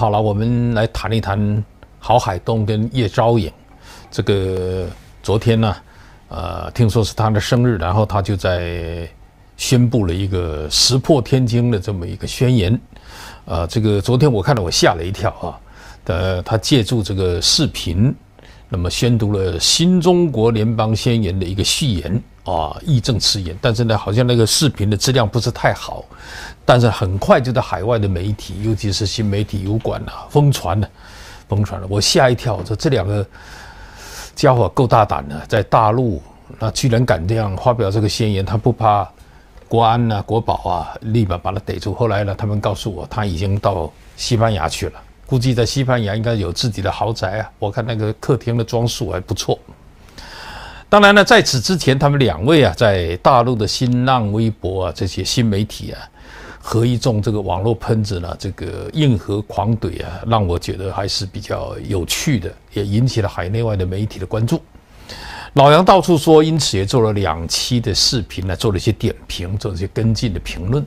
好了，我们来谈一谈郝海东跟叶昭颖。这个昨天呢，呃，听说是他的生日，然后他就在宣布了一个石破天惊的这么一个宣言。呃，这个昨天我看了，我吓了一跳啊。呃，他借助这个视频，那么宣读了《新中国联邦宣言》的一个序言啊，义正词严。但是呢，好像那个视频的质量不是太好。但是很快就在海外的媒体，尤其是新媒体油管啊，疯传了，疯传了。我吓一跳，说这两个家伙够大胆的，在大陆那居然敢这样发表这个宣言，他不怕国安呐、国宝啊，立马把他逮住。后来呢，他们告诉我他已经到西班牙去了，估计在西班牙应该有自己的豪宅啊。我看那个客厅的装束还不错。当然呢，在此之前，他们两位啊，在大陆的新浪微博啊，这些新媒体啊。和一众这个网络喷子呢，这个硬核狂怼啊，让我觉得还是比较有趣的，也引起了海内外的媒体的关注。老杨到处说，因此也做了两期的视频呢，做了一些点评，做了一些跟进的评论。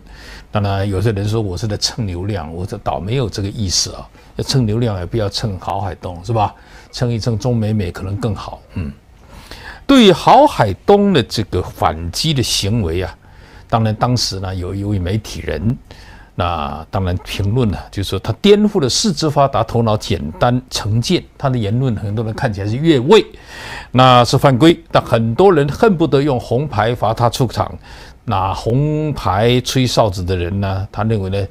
当然，有些人说我是在蹭流量，我倒没有这个意思啊。要蹭流量，也不要蹭郝海东是吧？蹭一蹭中美美可能更好。嗯，对于郝海东的这个反击的行为啊。当然，当时呢，有一位媒体人，那当然评论呢，就是说他颠覆了四肢发达、头脑简单成见，他的言论很多人看起来是越位，那是犯规。但很多人恨不得用红牌罚他出场。拿红牌吹哨子的人呢，他认为呢，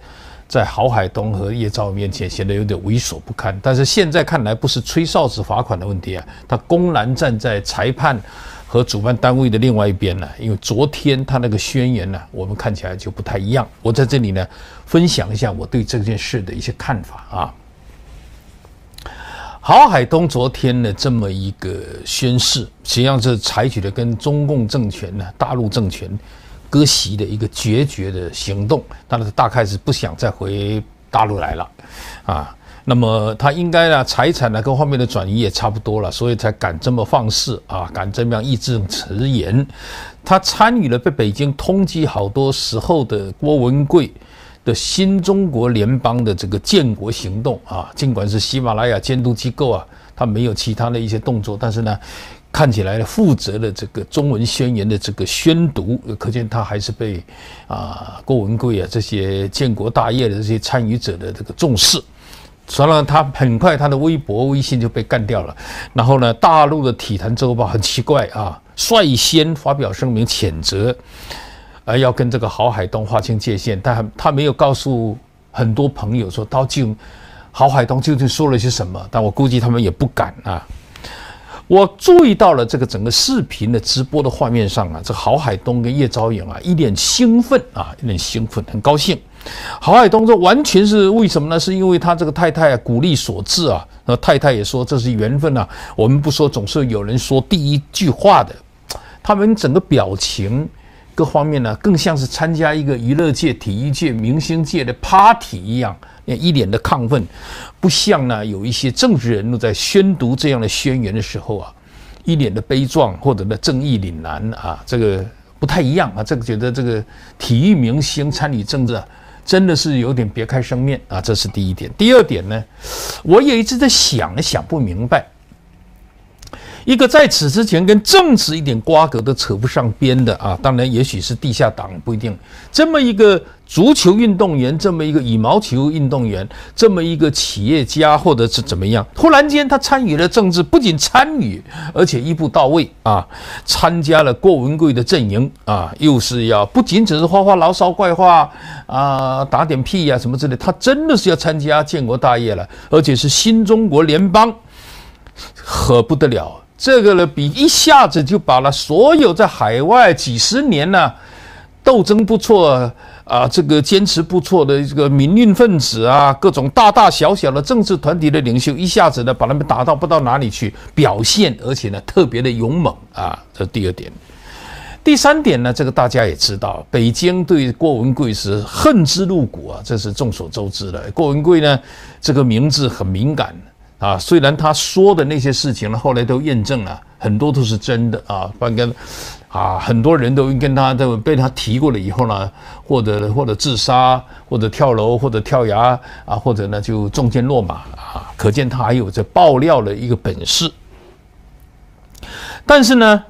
在郝海东和叶兆面前显得有点猥琐不堪。但是现在看来，不是吹哨子罚款的问题啊，他公然站在裁判。和主办单位的另外一边呢，因为昨天他那个宣言呢，我们看起来就不太一样。我在这里呢，分享一下我对这件事的一些看法啊。郝海东昨天的这么一个宣誓，实际上是采取了跟中共政权呢、大陆政权割席的一个决绝的行动，但是大概是不想再回大陆来了啊。那么他应该呢，财产呢各方面的转移也差不多了，所以才敢这么放肆啊，敢这样义正直严。他参与了被北京通缉好多时候的郭文贵的新中国联邦的这个建国行动啊，尽管是喜马拉雅监督机构啊，他没有其他的一些动作，但是呢，看起来负责了这个中文宣言的这个宣读，可见他还是被啊郭文贵啊这些建国大业的这些参与者的这个重视。以呢，他很快他的微博、微信就被干掉了。然后呢，大陆的《体坛周报》很奇怪啊，率先发表声明谴责，呃，要跟这个郝海东划清界限。但他他没有告诉很多朋友，说到就郝海东究竟说了些什么？但我估计他们也不敢啊。我注意到了这个整个视频的直播的画面上啊，这郝海东跟叶昭颖啊，一脸兴奋啊，一脸兴奋，很高兴。郝海东说：“完全是为什么呢？是因为他这个太太啊鼓励所致啊。那太太也说这是缘分啊。我们不说，总是有人说第一句话的。他们整个表情各方面呢，更像是参加一个娱乐界、体育界、明星界的 party 一样，一脸的亢奋，不像呢有一些政治人物在宣读这样的宣言的时候啊，一脸的悲壮或者呢正义凛然啊，这个不太一样啊。这个觉得这个体育明星参与政治。”真的是有点别开生面啊，这是第一点。第二点呢，我也一直在想，想不明白。一个在此之前跟政治一点瓜葛都扯不上边的啊，当然也许是地下党不一定。这么一个足球运动员，这么一个羽毛球运动员，这么一个企业家，或者是怎么样，突然间他参与了政治，不仅参与，而且一步到位啊，参加了郭文贵的阵营啊，又是要不仅只是花花牢骚怪话啊，打点屁呀什么之类，他真的是要参加建国大业了，而且是新中国联邦，可不得了。这个呢，比一下子就把了所有在海外几十年呢斗争不错啊，这个坚持不错的这个民运分子啊，各种大大小小的政治团体的领袖，一下子呢把他们打到不到哪里去，表现而且呢特别的勇猛啊，这是第二点。第三点呢，这个大家也知道，北京对郭文贵是恨之入骨啊，这是众所周知的。郭文贵呢，这个名字很敏感。啊，虽然他说的那些事情呢，后来都验证了，很多都是真的啊。反正啊，很多人都跟他都被他提过了以后呢，或者或者自杀，或者跳楼，或者跳崖啊，或者呢就中箭落马啊。可见他还有这爆料的一个本事。但是呢，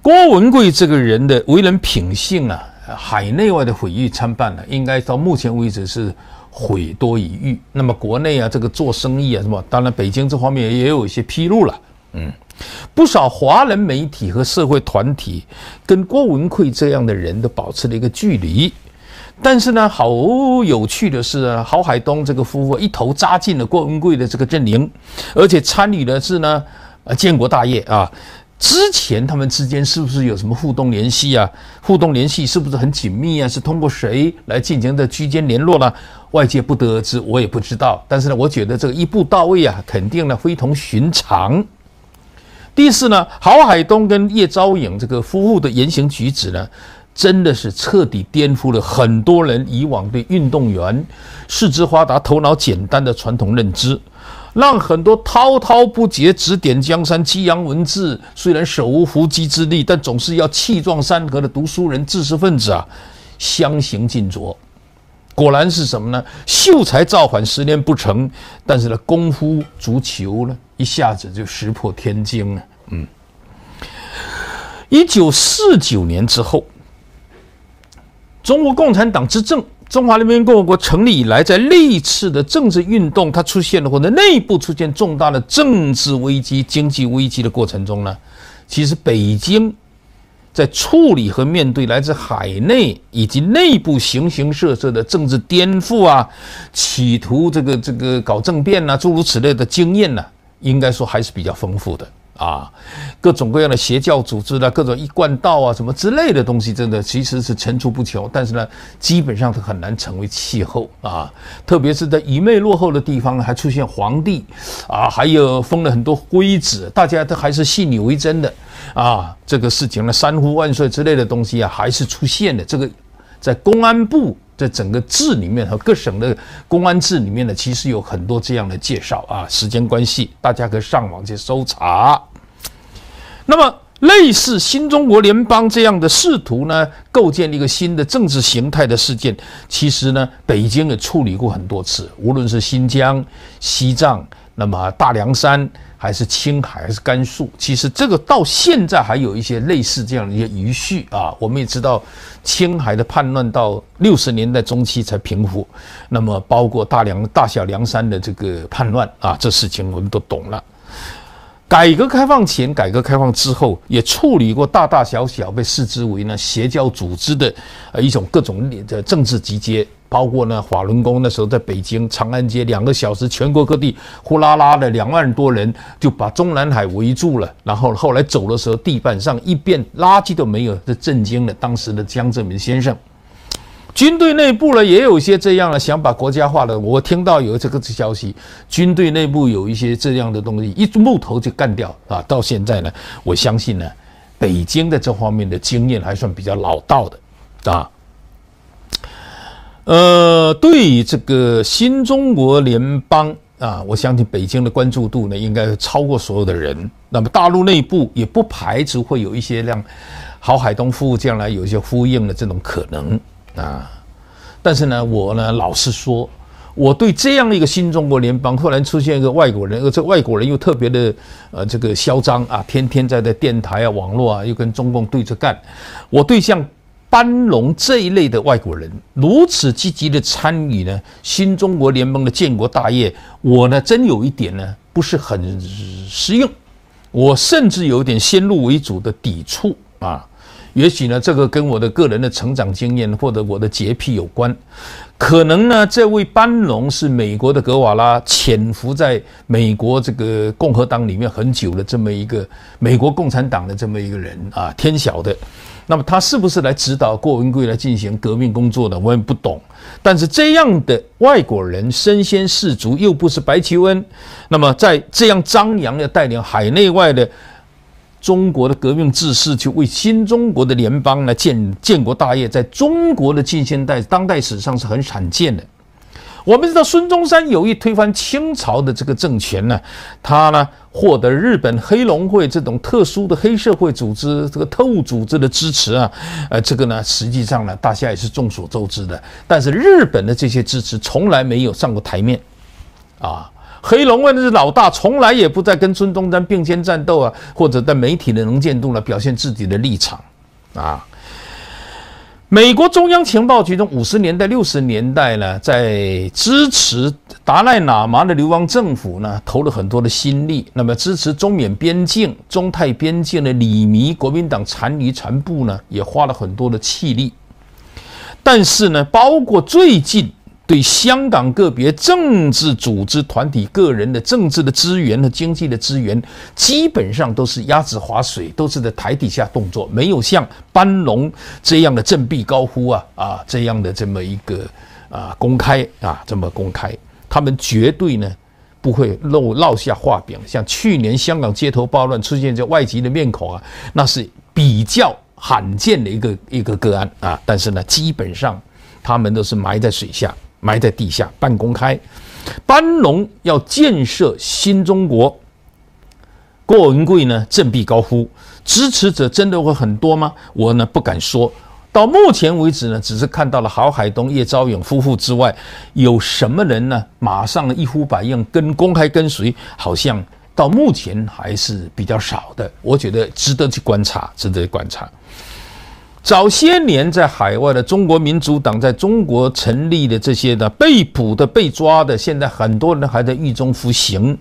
郭文贵这个人的为人品性啊，海内外的毁誉参半呢，应该到目前为止是。悔多已愈。那么国内啊，这个做生意啊，什么？当然，北京这方面也有一些披露了。嗯，不少华人媒体和社会团体跟郭文贵这样的人都保持了一个距离。但是呢，好有趣的是啊，郝海东这个夫妇一头扎进了郭文贵的这个阵营，而且参与的是呢，呃，建国大业啊。之前他们之间是不是有什么互动联系啊？互动联系是不是很紧密啊？是通过谁来进行的居间联络呢？外界不得而知，我也不知道。但是呢，我觉得这个一步到位啊，肯定呢非同寻常。第四呢，郝海东跟叶昭颖这个夫妇的言行举止呢？真的是彻底颠覆了很多人以往对运动员四肢发达、头脑简单的传统认知，让很多滔滔不绝指点江山、激扬文字，虽然手无缚鸡之力，但总是要气壮山河的读书人、知识分子啊，相形见拙。果然是什么呢？秀才造反，十年不成；但是呢，功夫足球呢，一下子就石破天惊了。嗯，一九四九年之后。中国共产党执政，中华人民共和国成立以来，在历次的政治运动，它出现了或者内部出现重大的政治危机、经济危机的过程中呢，其实北京在处理和面对来自海内以及内部形形色色的政治颠覆啊、企图这个这个搞政变呐诸如此类的经验呢，应该说还是比较丰富的。啊，各种各样的邪教组织啦，各种一贯道啊，什么之类的东西，真的其实是层出不穷。但是呢，基本上都很难成为气候啊。特别是在愚昧落后的地方，还出现皇帝啊，还有封了很多徽子，大家都还是信以为真的啊。这个事情呢，三呼万岁之类的东西啊，还是出现的。这个在公安部在整个制里面和各省的公安制里面呢，其实有很多这样的介绍啊。时间关系，大家可以上网去搜查。那么，类似新中国联邦这样的试图呢，构建一个新的政治形态的事件，其实呢，北京也处理过很多次。无论是新疆、西藏，那么大凉山，还是青海，还是甘肃，其实这个到现在还有一些类似这样的一些余绪啊。我们也知道，青海的叛乱到六十年代中期才平复，那么包括大凉、大小凉山的这个叛乱啊，这事情我们都懂了。改革开放前，改革开放之后，也处理过大大小小被视之为呢邪教组织的呃一种各种的政治集结，包括呢法轮功那时候在北京长安街两个小时，全国各地呼啦啦的两万多人就把中南海围住了，然后后来走的时候地板上一片垃圾都没有，这震惊了当时的江泽民先生。军队内部呢，也有一些这样的想把国家化的。我听到有这个消息，军队内部有一些这样的东西，一木头就干掉啊。到现在呢，我相信呢，北京的这方面的经验还算比较老道的，啊。呃，对于这个新中国联邦啊，我相信北京的关注度呢，应该超过所有的人。那么大陆内部也不排除会有一些像郝海东夫妇将来有一些呼应的这种可能。啊，但是呢，我呢老实说，我对这样一个新中国联邦忽然出现一个外国人，而这外国人又特别的呃这个嚣张啊，天天在在电台啊、网络啊又跟中共对着干，我对像班龙这一类的外国人如此积极的参与呢新中国联盟的建国大业，我呢真有一点呢不是很适用，我甚至有点先入为主的抵触啊。也许呢，这个跟我的个人的成长经验或者我的洁癖有关。可能呢，这位班农是美国的格瓦拉潜伏在美国这个共和党里面很久的这么一个美国共产党的这么一个人啊，天晓得。那么他是不是来指导郭文贵来进行革命工作的，我也不懂。但是这样的外国人身先士卒，又不是白求恩，那么在这样张扬的带领海内外的。中国的革命志士去为新中国的联邦来建建国大业，在中国的近现代当代史上是很罕见的。我们知道孙中山有意推翻清朝的这个政权呢，他呢获得日本黑龙会这种特殊的黑社会组织、这个特务组织的支持啊，呃，这个呢实际上呢大家也是众所周知的。但是日本的这些支持从来没有上过台面，啊。黑龙啊，的是老大，从来也不再跟孙中山并肩战斗啊，或者在媒体的能见度呢表现自己的立场，啊。美国中央情报局从五十年代六十年代呢，在支持达赖喇嘛的流亡政府呢，投了很多的心力；那么支持中缅边境、中泰边境的李弥国民党残余残部呢，也花了很多的气力。但是呢，包括最近。对香港个别政治组织、团体、个人的政治的资源和经济的资源，基本上都是鸭子划水，都是在台底下动作，没有像班龙这样的振臂高呼啊啊这样的这么一个啊公开啊这么公开，他们绝对呢不会漏落下画饼。像去年香港街头暴乱出现这外籍的面孔啊，那是比较罕见的一个一个个案啊，但是呢，基本上他们都是埋在水下。埋在地下半公开，班农要建设新中国。郭文贵呢振臂高呼，支持者真的会很多吗？我呢不敢说。到目前为止呢，只是看到了郝海东、叶昭勇夫妇之外，有什么人呢？马上一呼百应跟公开跟随，好像到目前还是比较少的。我觉得值得去观察，值得观察。早些年在海外的中国民主党在中国成立的这些的被捕的、被抓的，现在很多人还在狱中服刑，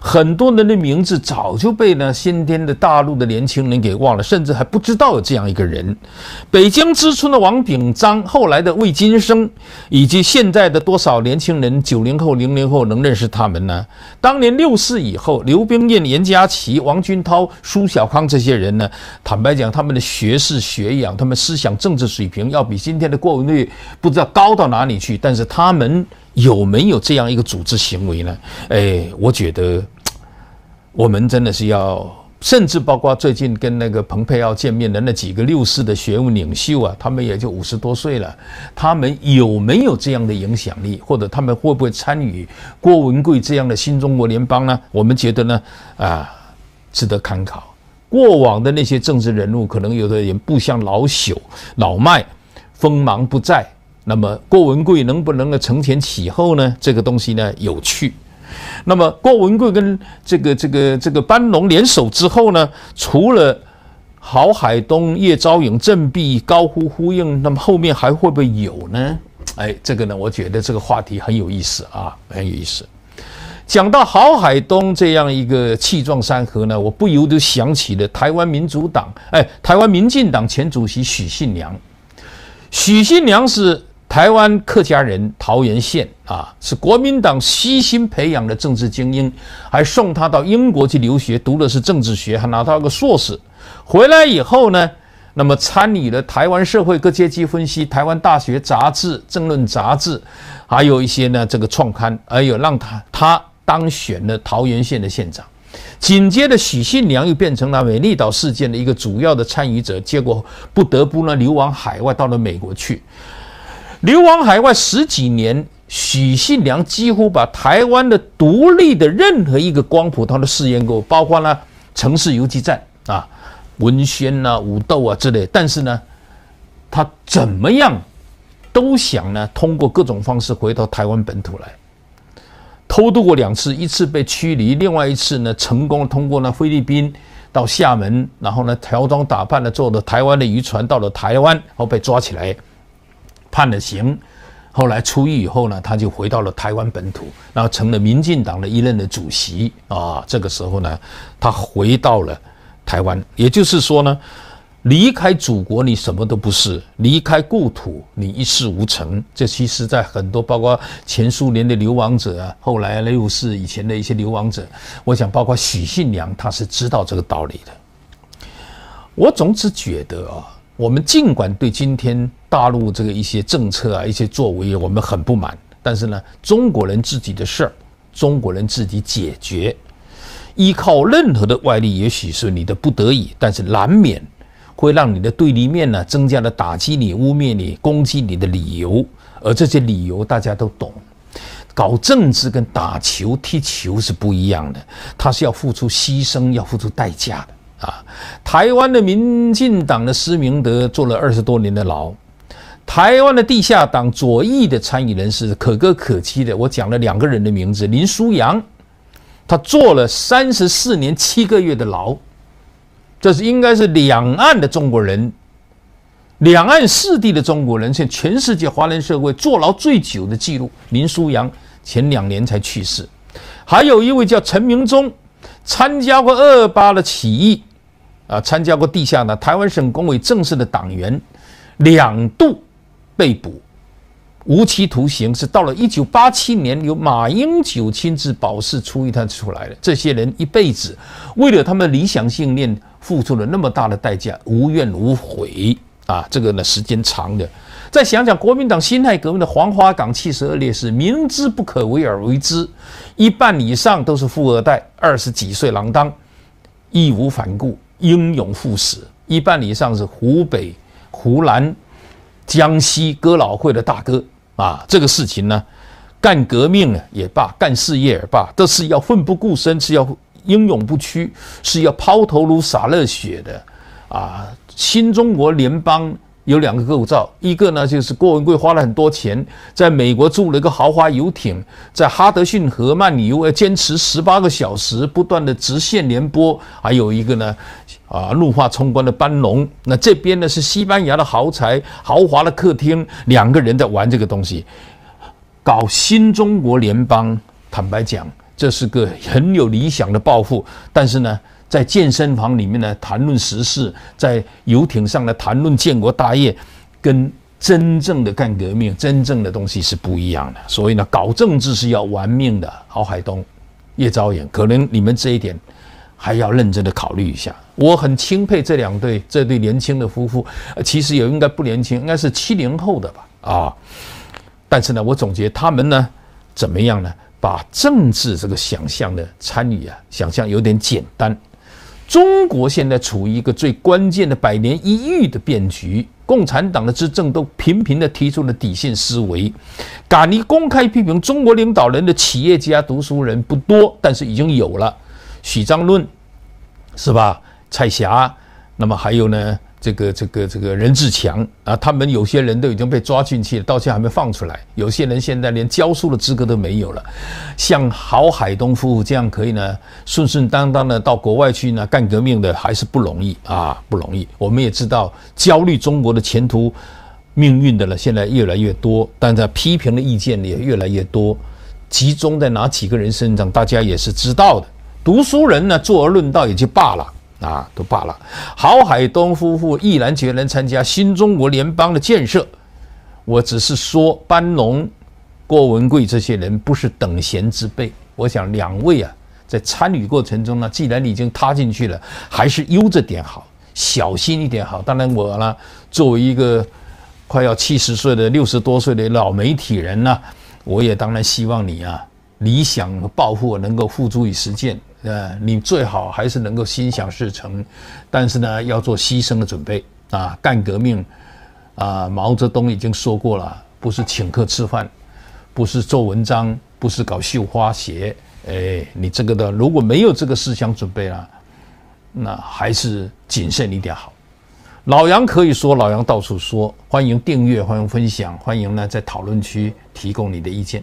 很多人的名字早就被呢先天的大陆的年轻人给忘了，甚至还不知道有这样一个人。北疆之春的王炳章，后来的魏金生，以及现在的多少年轻人，九零后、零零后能认识他们呢？当年六四以后，刘冰燕、严家琪、王军涛、苏小康这些人呢，坦白讲，他们的学识、学养。他们思想政治水平要比今天的郭文贵不知道高到哪里去，但是他们有没有这样一个组织行为呢？哎，我觉得 我们真的是要，甚至包括最近跟那个蓬佩奥见面的那几个六四的学务领袖啊，他们也就五十多岁了，他们有没有这样的影响力，或者他们会不会参与郭文贵这样的新中国联邦呢？我们觉得呢，啊，值得参考。过往的那些政治人物，可能有的人不像老朽、老迈，锋芒不再。那么郭文贵能不能够承前启后呢？这个东西呢，有趣。那么郭文贵跟这个、这个、这个班农联手之后呢，除了郝海东、叶昭颖振臂高呼呼应，那么后面还会不会有呢？哎，这个呢，我觉得这个话题很有意思啊，很有意思。讲到郝海东这样一个气壮山河呢，我不由得想起了台湾民主党，哎，台湾民进党前主席许信良。许信良是台湾客家人，桃源县啊，是国民党悉心培养的政治精英，还送他到英国去留学，读的是政治学，还拿到个硕士。回来以后呢，那么参与了台湾社会各阶级分析，台湾大学杂志、政论杂志，还有一些呢这个创刊，哎呦，让他他。当选了桃园县的县长，紧接着许信良又变成了美丽岛事件的一个主要的参与者，结果不得不呢流亡海外，到了美国去。流亡海外十几年，许信良几乎把台湾的独立的任何一个光谱，他都试验过，包括了城市游击战啊、文宣啊、武斗啊之类。但是呢，他怎么样都想呢，通过各种方式回到台湾本土来。偷渡过两次，一次被驱离，另外一次呢成功通过了菲律宾到厦门，然后呢乔装打扮的坐了台湾的渔船到了台湾，后被抓起来判了刑。后来出狱以后呢，他就回到了台湾本土，然后成了民进党的一任的主席啊。这个时候呢，他回到了台湾，也就是说呢。离开祖国，你什么都不是；离开故土，你一事无成。这其实，在很多包括前苏联的流亡者啊，后来那又是以前的一些流亡者，我想，包括许信良，他是知道这个道理的。我总是觉得啊，我们尽管对今天大陆这个一些政策啊、一些作为，我们很不满，但是呢，中国人自己的事儿，中国人自己解决。依靠任何的外力，也许是你的不得已，但是难免。会让你的对立面呢增加了打击你、污蔑你、攻击你的理由，而这些理由大家都懂。搞政治跟打球踢球是不一样的，他是要付出牺牲、要付出代价的啊！台湾的民进党的施明德坐了二十多年的牢，台湾的地下党左翼的参与人士可歌可泣的，我讲了两个人的名字，林书阳，他坐了三十四年七个月的牢。这是应该是两岸的中国人，两岸四地的中国人，现全世界华人社会坐牢最久的记录。林书阳前两年才去世，还有一位叫陈明忠，参加过二八的起义，啊，参加过地下呢台湾省工委正式的党员，两度被捕，无期徒刑是到了一九八七年由马英九亲自保释出狱他出来的。这些人一辈子为了他们的理想信念。付出了那么大的代价，无怨无悔啊！这个呢，时间长的，再想想国民党辛亥革命的黄花岗七十二烈士，明知不可为而为之，一半以上都是富二代，二十几岁郎当，义无反顾，英勇赴死；一半以上是湖北、湖南、江西哥老会的大哥啊！这个事情呢，干革命也罢，干事业也罢，都是要奋不顾身，是要。英勇不屈是要抛头颅洒热血的，啊！新中国联邦有两个构造，一个呢就是郭文贵花了很多钱在美国住了一个豪华游艇，在哈德逊河漫游，坚持十八个小时不断的直线连播；还有一个呢，啊，怒发冲冠的班农，那这边呢是西班牙的豪宅豪华的客厅，两个人在玩这个东西，搞新中国联邦，坦白讲。这是个很有理想的抱负，但是呢，在健身房里面呢谈论时事，在游艇上呢谈论建国大业，跟真正的干革命、真正的东西是不一样的。所以呢，搞政治是要玩命的。郝海东、叶昭言，可能你们这一点还要认真的考虑一下。我很钦佩这两对这对年轻的夫妇，其实也应该不年轻，应该是七零后的吧？啊，但是呢，我总结他们呢怎么样呢？把政治这个想象的参与啊，想象有点简单。中国现在处于一个最关键的百年一遇的变局，共产党的执政都频频的提出了底线思维。敢于公开批评中国领导人的企业家、读书人不多，但是已经有了许章论，是吧？蔡霞，那么还有呢？这个这个这个任志强啊，他们有些人都已经被抓进去了，到现在还没放出来。有些人现在连教书的资格都没有了。像郝海东夫妇这样可以呢，顺顺当当的到国外去呢干革命的还是不容易啊，不容易。我们也知道，焦虑中国的前途命运的了，现在越来越多，但在批评的意见也越来越多，集中在哪几个人身上，大家也是知道的。读书人呢，坐而论道也就罢了。啊，都罢了。郝海东夫妇毅然决然参加新中国联邦的建设，我只是说班农、郭文贵这些人不是等闲之辈。我想两位啊，在参与过程中呢，既然你已经踏进去了，还是悠着点好，小心一点好。当然我呢，作为一个快要七十岁的六十多岁的老媒体人呢，我也当然希望你啊，理想和抱负能够付诸于实践。呃，你最好还是能够心想事成，但是呢，要做牺牲的准备啊！干革命啊，毛泽东已经说过了，不是请客吃饭，不是做文章，不是搞绣花鞋，哎，你这个的如果没有这个思想准备了，那还是谨慎一点好。老杨可以说，老杨到处说，欢迎订阅，欢迎分享，欢迎呢在讨论区提供你的意见。